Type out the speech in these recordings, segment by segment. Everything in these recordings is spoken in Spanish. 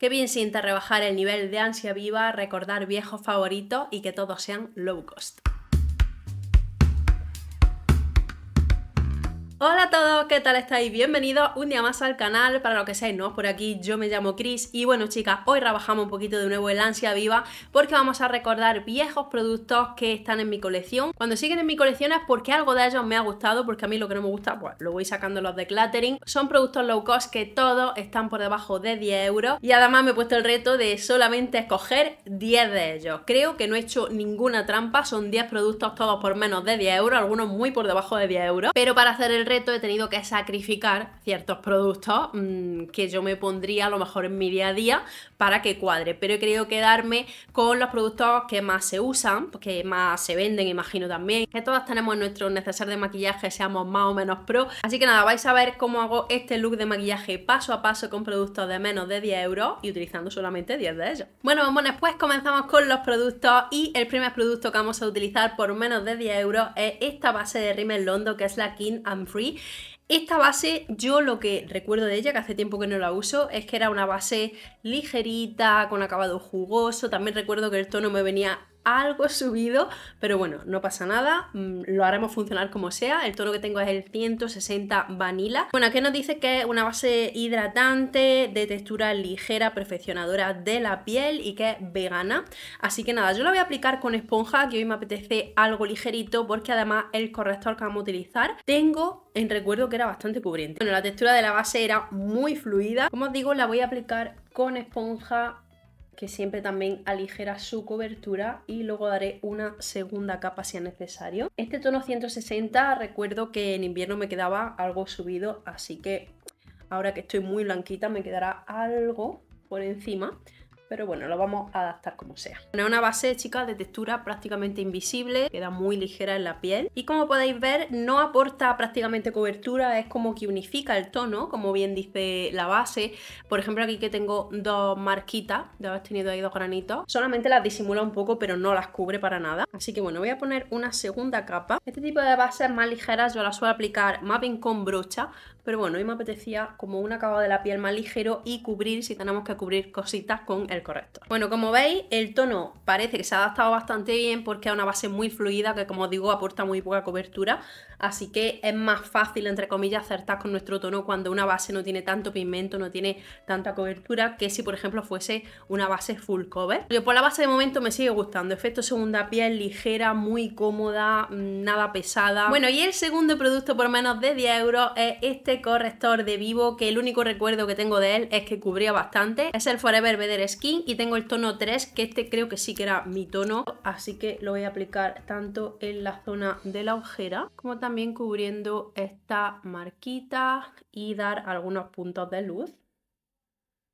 Qué bien sienta rebajar el nivel de ansia viva, recordar viejos favoritos y que todos sean low cost. Hola a todos, ¿qué tal estáis? Bienvenidos un día más al canal, para lo que seáis nuevos por aquí, yo me llamo Chris y bueno chicas, hoy trabajamos un poquito de nuevo el ansia viva porque vamos a recordar viejos productos que están en mi colección. Cuando siguen en mi colección es porque algo de ellos me ha gustado, porque a mí lo que no me gusta, pues lo voy sacando los de cluttering. Son productos low cost que todos están por debajo de 10 euros y además me he puesto el reto de solamente escoger 10 de ellos. Creo que no he hecho ninguna trampa, son 10 productos todos por menos de 10 euros, algunos muy por debajo de 10 euros, pero para hacer el he tenido que sacrificar ciertos productos mm, que yo me pondría a lo mejor en mi día a día para que cuadre, pero he querido quedarme con los productos que más se usan, que más se venden, imagino también, que todos tenemos nuestro necesario de maquillaje, seamos más o menos pro. Así que nada, vais a ver cómo hago este look de maquillaje paso a paso con productos de menos de 10 euros y utilizando solamente 10 de ellos. Bueno, vamos, pues después pues comenzamos con los productos y el primer producto que vamos a utilizar por menos de 10 euros es esta base de Rimmel Londo que es la King and Free esta base, yo lo que recuerdo de ella, que hace tiempo que no la uso, es que era una base ligerita, con acabado jugoso. También recuerdo que el tono me venía algo subido, pero bueno, no pasa nada, mm, lo haremos funcionar como sea. El tono que tengo es el 160 Vanilla. Bueno, aquí nos dice que es una base hidratante, de textura ligera, perfeccionadora de la piel y que es vegana. Así que nada, yo la voy a aplicar con esponja, que hoy me apetece algo ligerito porque además el corrector que vamos a utilizar tengo en recuerdo que era bastante cubriente. Bueno, la textura de la base era muy fluida. Como os digo, la voy a aplicar con esponja que siempre también aligera su cobertura y luego daré una segunda capa si es necesario. Este tono 160 recuerdo que en invierno me quedaba algo subido, así que ahora que estoy muy blanquita me quedará algo por encima pero bueno, lo vamos a adaptar como sea. Es una base, chicas, de textura prácticamente invisible, queda muy ligera en la piel y como podéis ver no aporta prácticamente cobertura, es como que unifica el tono, como bien dice la base. Por ejemplo, aquí que tengo dos marquitas, ya habéis tenido ahí dos granitos, solamente las disimula un poco, pero no las cubre para nada. Así que bueno, voy a poner una segunda capa. Este tipo de bases más ligeras yo las suelo aplicar más bien con brocha, pero bueno, hoy me apetecía como un acabado de la piel más ligero y cubrir si tenemos que cubrir cositas con el corrector. Bueno, como veis, el tono parece que se ha adaptado bastante bien porque es una base muy fluida que como digo aporta muy poca cobertura, así que es más fácil, entre comillas, acertar con nuestro tono cuando una base no tiene tanto pigmento, no tiene tanta cobertura que si por ejemplo fuese una base full cover. Yo por la base de momento me sigue gustando, efecto segunda piel ligera, muy cómoda, mm, nada pesada. Bueno, y el segundo producto por menos de 10 euros es este este corrector de vivo que el único recuerdo que tengo de él es que cubría bastante. Es el Forever Better Skin y tengo el tono 3 que este creo que sí que era mi tono. Así que lo voy a aplicar tanto en la zona de la ojera como también cubriendo esta marquita y dar algunos puntos de luz.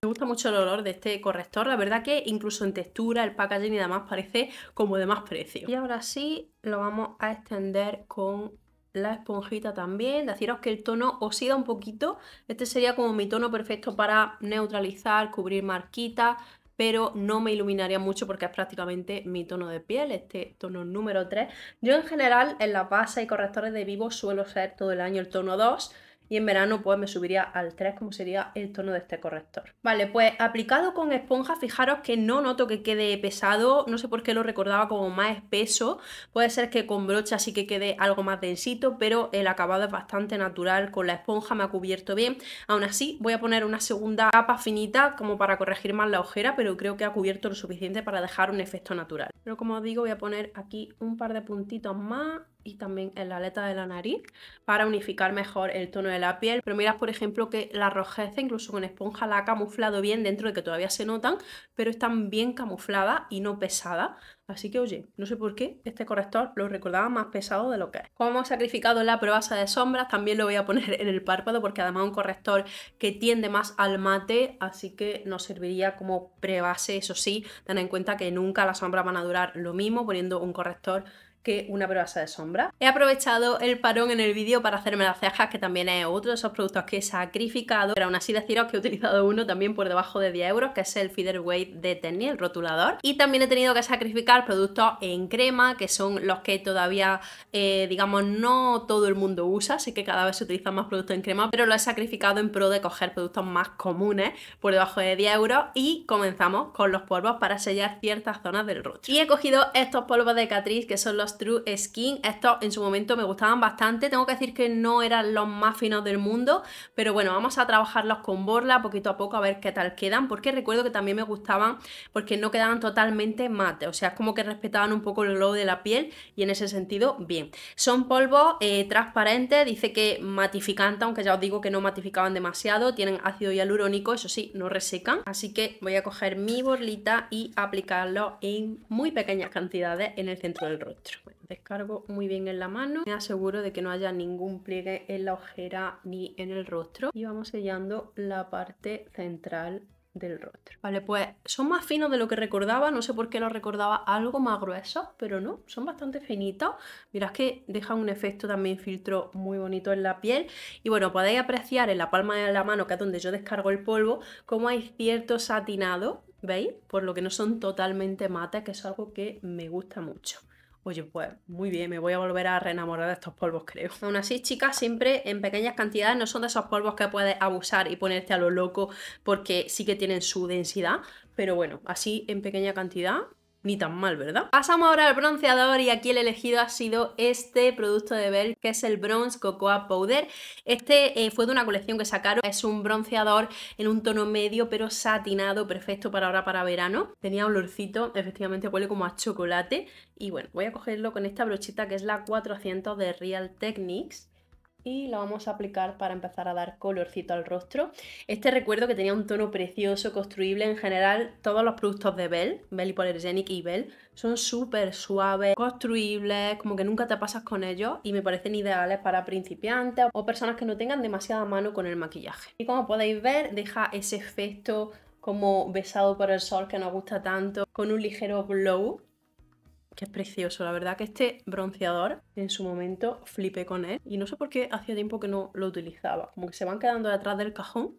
Me gusta mucho el olor de este corrector, la verdad que incluso en textura, el packaging y demás parece como de más precio. Y ahora sí lo vamos a extender con la esponjita también. Deciros que el tono osida un poquito. Este sería como mi tono perfecto para neutralizar, cubrir marquitas, pero no me iluminaría mucho porque es prácticamente mi tono de piel, este tono número 3. Yo en general en las bases y correctores de vivo suelo ser todo el año el tono 2, y en verano pues me subiría al 3 como sería el tono de este corrector. Vale, pues aplicado con esponja, fijaros que no noto que quede pesado, no sé por qué lo recordaba como más espeso, puede ser que con brocha sí que quede algo más densito, pero el acabado es bastante natural, con la esponja me ha cubierto bien, aún así voy a poner una segunda capa finita como para corregir más la ojera, pero creo que ha cubierto lo suficiente para dejar un efecto natural. Pero como os digo voy a poner aquí un par de puntitos más y también en la aleta de la nariz para unificar mejor el tono de la piel. Pero miras por ejemplo, que la rojeza, incluso con esponja, la ha camuflado bien dentro de que todavía se notan, pero están bien camufladas y no pesadas. Así que, oye, no sé por qué este corrector lo recordaba más pesado de lo que es. Como hemos sacrificado la probasa de sombras, también lo voy a poner en el párpado porque además es un corrector que tiende más al mate, así que nos serviría como prebase, eso sí, ten en cuenta que nunca las sombras van a durar lo mismo poniendo un corrector que una brasa de sombra. He aprovechado el parón en el vídeo para hacerme las cejas, que también es otro de esos productos que he sacrificado, pero aún así deciros que he utilizado uno también por debajo de 10 euros, que es el Feeder Weight de Tenny, el rotulador. Y también he tenido que sacrificar productos en crema, que son los que todavía, eh, digamos, no todo el mundo usa, así que cada vez se utilizan más productos en crema, pero lo he sacrificado en pro de coger productos más comunes por debajo de 10 euros y comenzamos con los polvos para sellar ciertas zonas del rostro. Y he cogido estos polvos de Catrice, que son los True Skin. Estos en su momento me gustaban bastante. Tengo que decir que no eran los más finos del mundo, pero bueno, vamos a trabajarlos con borla poquito a poco a ver qué tal quedan, porque recuerdo que también me gustaban porque no quedaban totalmente mate, o sea, es como que respetaban un poco el glow de la piel y en ese sentido, bien. Son polvos eh, transparentes, dice que matificante, aunque ya os digo que no matificaban demasiado, tienen ácido hialurónico, eso sí, no resecan, así que voy a coger mi borlita y aplicarlo en muy pequeñas cantidades en el centro del rostro descargo muy bien en la mano. Me aseguro de que no haya ningún pliegue en la ojera ni en el rostro. Y vamos sellando la parte central del rostro. Vale, pues son más finos de lo que recordaba, no sé por qué los recordaba algo más grueso, pero no, son bastante finitos. Mirad que dejan un efecto también filtro muy bonito en la piel. Y bueno, podéis apreciar en la palma de la mano, que es donde yo descargo el polvo, Como hay cierto satinado, ¿veis? Por lo que no son totalmente mates, que es algo que me gusta mucho. Oye, pues muy bien, me voy a volver a reenamorar de estos polvos, creo. Aún así, chicas, siempre en pequeñas cantidades, no son de esos polvos que puedes abusar y ponerte a lo loco porque sí que tienen su densidad, pero bueno, así en pequeña cantidad ni tan mal, ¿verdad? Pasamos ahora al bronceador y aquí el elegido ha sido este producto de Bell, que es el Bronze Cocoa Powder. Este eh, fue de una colección que sacaron, es un bronceador en un tono medio pero satinado, perfecto para ahora para verano. Tenía olorcito, efectivamente huele como a chocolate y bueno, voy a cogerlo con esta brochita que es la 400 de Real Techniques y lo vamos a aplicar para empezar a dar colorcito al rostro. Este recuerdo que tenía un tono precioso, construible. En general, todos los productos de Bell, Bell Hypoallergenic y Bell, son súper suaves, construibles, como que nunca te pasas con ellos y me parecen ideales para principiantes o personas que no tengan demasiada mano con el maquillaje. Y como podéis ver, deja ese efecto como besado por el sol que nos gusta tanto, con un ligero glow que es precioso. La verdad que este bronceador en su momento flipé con él y no sé por qué hacía tiempo que no lo utilizaba. Como que se van quedando detrás del cajón,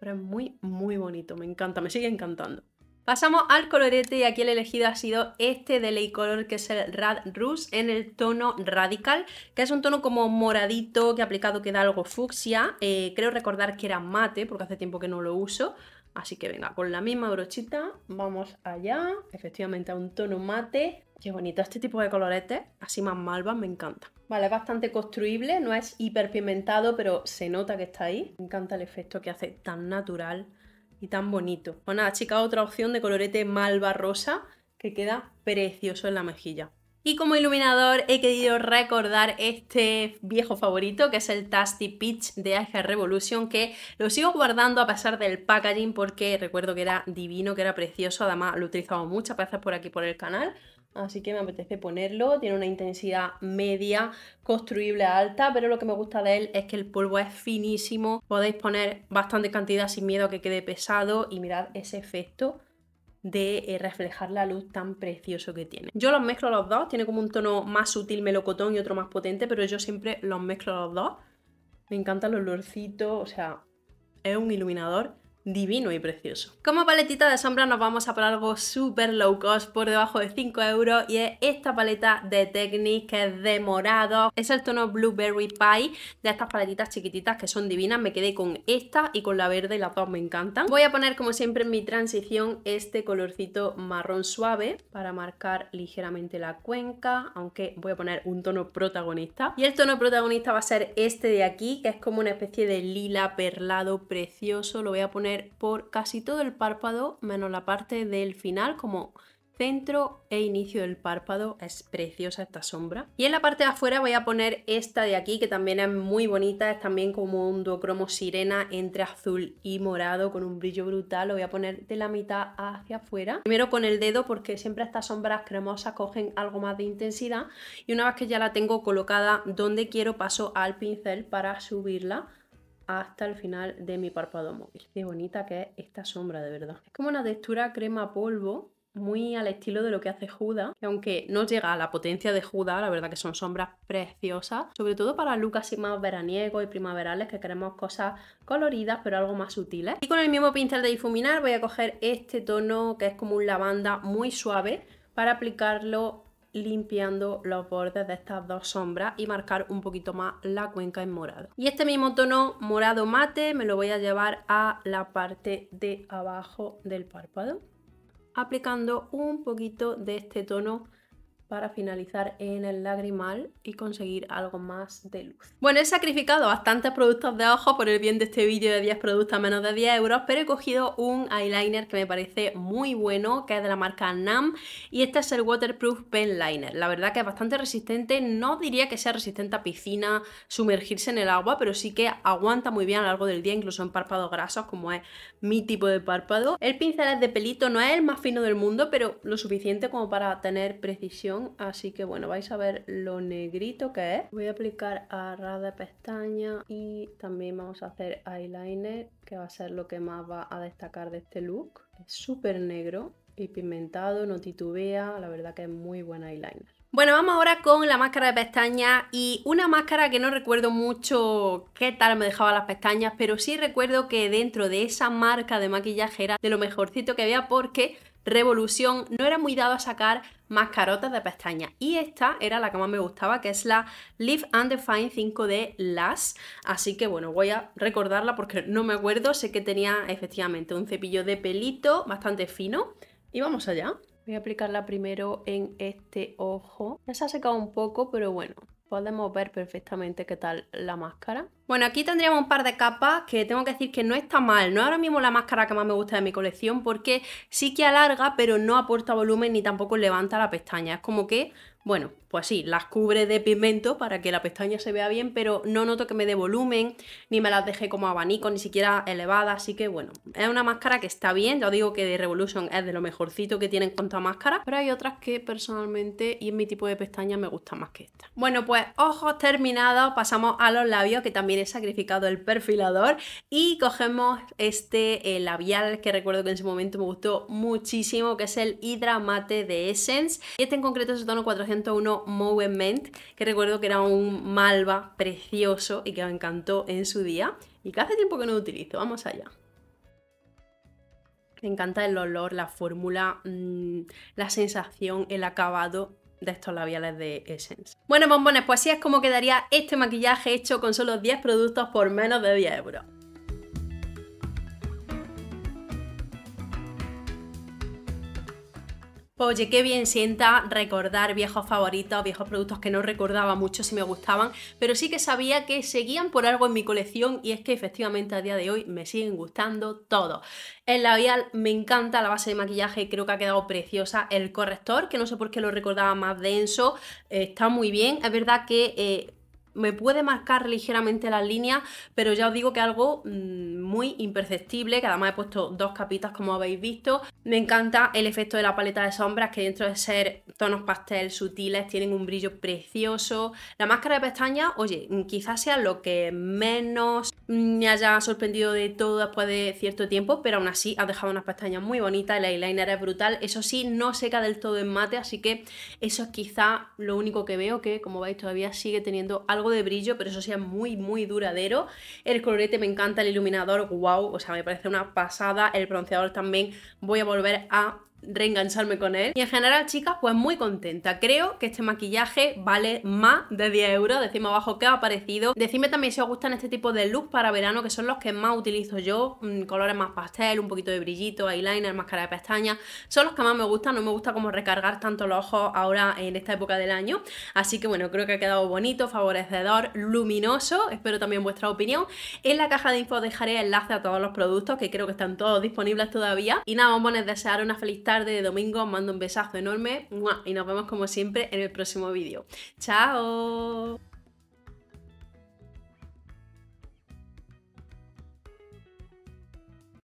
pero es muy, muy bonito. Me encanta, me sigue encantando. Pasamos al colorete y aquí el elegido ha sido este de lay Color que es el Rad Rouge en el tono Radical, que es un tono como moradito que aplicado da algo fucsia, eh, creo recordar que era mate porque hace tiempo que no lo uso, Así que venga, con la misma brochita vamos allá, efectivamente a un tono mate. Qué bonito este tipo de colorete, así más malva, me encanta. Vale, es bastante construible, no es hiperpimentado, pero se nota que está ahí. Me encanta el efecto que hace tan natural y tan bonito. Bueno, pues nada, chica, otra opción de colorete malva rosa que queda precioso en la mejilla. Y como iluminador he querido recordar este viejo favorito que es el Tasty Peach de Age Revolution que lo sigo guardando a pesar del packaging porque recuerdo que era divino, que era precioso, además lo he utilizado muchas veces por aquí por el canal así que me apetece ponerlo, tiene una intensidad media, construible alta, pero lo que me gusta de él es que el polvo es finísimo, podéis poner bastante cantidad sin miedo a que quede pesado y mirad ese efecto de eh, reflejar la luz tan precioso que tiene. Yo los mezclo los dos, tiene como un tono más sutil melocotón y otro más potente, pero yo siempre los mezclo los dos. Me encanta los olorcito o sea, es un iluminador divino y precioso. Como paletita de sombra nos vamos a poner algo súper low cost por debajo de 5 euros y es esta paleta de Technic que es de morado, es el tono Blueberry Pie de estas paletitas chiquititas que son divinas, me quedé con esta y con la verde y las dos me encantan. Voy a poner como siempre en mi transición este colorcito marrón suave para marcar ligeramente la cuenca, aunque voy a poner un tono protagonista y el tono protagonista va a ser este de aquí que es como una especie de lila perlado precioso, lo voy a poner por casi todo el párpado, menos la parte del final, como centro e inicio del párpado. Es preciosa esta sombra. Y en la parte de afuera voy a poner esta de aquí, que también es muy bonita. Es también como un duocromo sirena entre azul y morado con un brillo brutal. Lo voy a poner de la mitad hacia afuera. Primero con el dedo porque siempre estas sombras cremosas cogen algo más de intensidad. Y una vez que ya la tengo colocada donde quiero, paso al pincel para subirla hasta el final de mi párpado móvil. Qué bonita que es esta sombra, de verdad. Es como una textura crema polvo, muy al estilo de lo que hace Juda, que aunque no llega a la potencia de Juda, la verdad que son sombras preciosas, sobre todo para Lucas y más veraniegos y primaverales que queremos cosas coloridas pero algo más sutiles. Y con el mismo pincel de difuminar voy a coger este tono que es como un lavanda muy suave para aplicarlo limpiando los bordes de estas dos sombras y marcar un poquito más la cuenca en morado. Y este mismo tono morado mate me lo voy a llevar a la parte de abajo del párpado aplicando un poquito de este tono para finalizar en el lagrimal y conseguir algo más de luz. Bueno, he sacrificado bastantes productos de ojo por el bien de este vídeo de 10 productos a menos de 10 euros, pero he cogido un eyeliner que me parece muy bueno, que es de la marca NAM, y este es el Waterproof Pen Liner. La verdad que es bastante resistente, no diría que sea resistente a piscina, sumergirse en el agua, pero sí que aguanta muy bien a lo largo del día, incluso en párpados grasos, como es mi tipo de párpado. El pincel es de pelito, no es el más fino del mundo, pero lo suficiente como para tener precisión así que bueno, vais a ver lo negrito que es. Voy a aplicar a ras de pestaña y también vamos a hacer eyeliner, que va a ser lo que más va a destacar de este look. Es súper negro y pigmentado, no titubea, la verdad que es muy buen eyeliner. Bueno, vamos ahora con la máscara de pestañas y una máscara que no recuerdo mucho qué tal me dejaba las pestañas, pero sí recuerdo que dentro de esa marca de maquillaje era de lo mejorcito que había porque Revolución no era muy dado a sacar mascarotas de pestañas y esta era la que más me gustaba, que es la Live and Define 5 de LAS, así que bueno, voy a recordarla porque no me acuerdo, sé que tenía efectivamente un cepillo de pelito bastante fino y vamos allá. Voy a aplicarla primero en este ojo. Ya se ha secado un poco, pero bueno, podemos ver perfectamente qué tal la máscara. Bueno, aquí tendríamos un par de capas que tengo que decir que no está mal. No es ahora mismo la máscara que más me gusta de mi colección porque sí que alarga, pero no aporta volumen ni tampoco levanta la pestaña. Es como que bueno, pues sí, las cubre de pigmento para que la pestaña se vea bien, pero no noto que me dé volumen, ni me las deje como abanico, ni siquiera elevada, así que bueno, es una máscara que está bien, ya os digo que de Revolution es de lo mejorcito que tienen con cuanto máscara, pero hay otras que personalmente y en mi tipo de pestaña me gustan más que esta. Bueno, pues ojos terminados, pasamos a los labios, que también he sacrificado el perfilador, y cogemos este eh, labial que recuerdo que en ese momento me gustó muchísimo, que es el Hydra Mate de Essence, este en concreto es el tono 400 101 uno Movement, que recuerdo que era un malva precioso y que me encantó en su día y que hace tiempo que no utilizo. Vamos allá. Me encanta el olor, la fórmula, mm, la sensación, el acabado de estos labiales de Essence. Bueno, bombones, pues así es como quedaría este maquillaje hecho con solo 10 productos por menos de 10 euros. Oye, qué bien sienta recordar viejos favoritos, viejos productos que no recordaba mucho si me gustaban, pero sí que sabía que seguían por algo en mi colección y es que efectivamente a día de hoy me siguen gustando todo El labial me encanta, la base de maquillaje creo que ha quedado preciosa, el corrector, que no sé por qué lo recordaba más denso, está muy bien, es verdad que... Eh, me puede marcar ligeramente las líneas, pero ya os digo que algo mm, muy imperceptible, que además he puesto dos capitas como habéis visto. Me encanta el efecto de la paleta de sombras, que dentro de ser tonos pastel sutiles tienen un brillo precioso. La máscara de pestañas, oye, quizás sea lo que menos me haya sorprendido de todo después de cierto tiempo, pero aún así ha dejado unas pestañas muy bonitas, el eyeliner es brutal, eso sí, no seca del todo en mate, así que eso es quizá lo único que veo, que como veis todavía sigue teniendo algo de brillo, pero eso sí es muy, muy duradero. El colorete me encanta, el iluminador wow, o sea, me parece una pasada. El pronunciador también voy a volver a reengancharme con él. Y en general, chicas, pues muy contenta. Creo que este maquillaje vale más de 10 euros. decime abajo qué ha parecido. decime también si os gustan este tipo de looks para verano, que son los que más utilizo yo. Mm, colores más pastel, un poquito de brillito, eyeliner, máscara de pestañas. Son los que más me gustan. No me gusta como recargar tanto los ojos ahora en esta época del año. Así que bueno, creo que ha quedado bonito, favorecedor, luminoso. Espero también vuestra opinión. En la caja de info dejaré enlace a todos los productos que creo que están todos disponibles todavía. Y nada, bombones, desear una feliz tarde de domingo. Mando un besazo enorme y nos vemos como siempre en el próximo vídeo. ¡Chao!